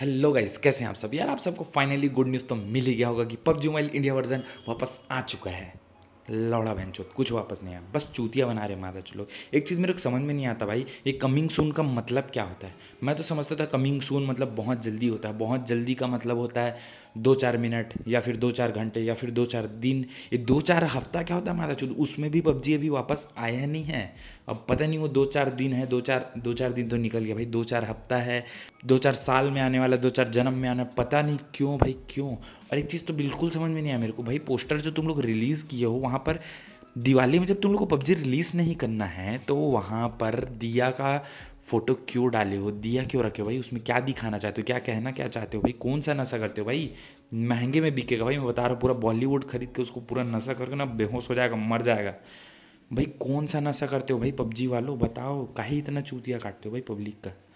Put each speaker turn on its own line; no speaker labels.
hello guys कैसे हैं आप सब यार आप सबको फाइनली गुड न्यूज़ तो मिल ही गया होगा कि पबजी मोबाइल इंडिया वर्जन वापस आ चुका है लौड़ा बहन चोत कुछ वापस नहीं आया बस चूतिया बना रहे माता लोग एक चीज़ मेरे को समझ में नहीं आता भाई ये कमिंग सून का मतलब क्या होता है मैं तो समझता था कमिंग सून मतलब बहुत जल्दी होता है बहुत जल्दी का मतलब होता है दो चार मिनट या फिर दो चार घंटे या फिर दो चार दिन ये दो चार हफ्ता क्या होता है माता चोत उसमें भी पबजी अभी वापस आया नहीं है अब पता नहीं वो दो चार दिन है दो चार दो चार दिन तो निकल गया भाई दो चार हफ्ता है दो चार साल में आने वाला दो चार जन्म में आना पता नहीं क्यों भाई क्यों और एक चीज़ तो बिल्कुल समझ में नहीं आया मेरे को भाई पोस्टर जो तुम लोग रिलीज़ किए हो वहाँ वहाँ पर दिवाली में जब तुम लोग को पबजी रिलीज़ नहीं करना है तो वहाँ पर दिया का फ़ोटो क्यों डाले हो दिया क्यों रखे हो भाई उसमें क्या दिखाना चाहते हो क्या कहना क्या चाहते हो भाई कौन सा नशा करते हो भाई महंगे में बिकेगा भाई मैं बता रहा हूँ पूरा बॉलीवुड खरीद के उसको पूरा नशा करके ना बेहोश हो जाएगा मर जाएगा भाई कौन सा नशा करते हो भाई पबजी वालों बताओ ही इतना चूतिया काटते हो भाई पब्लिक का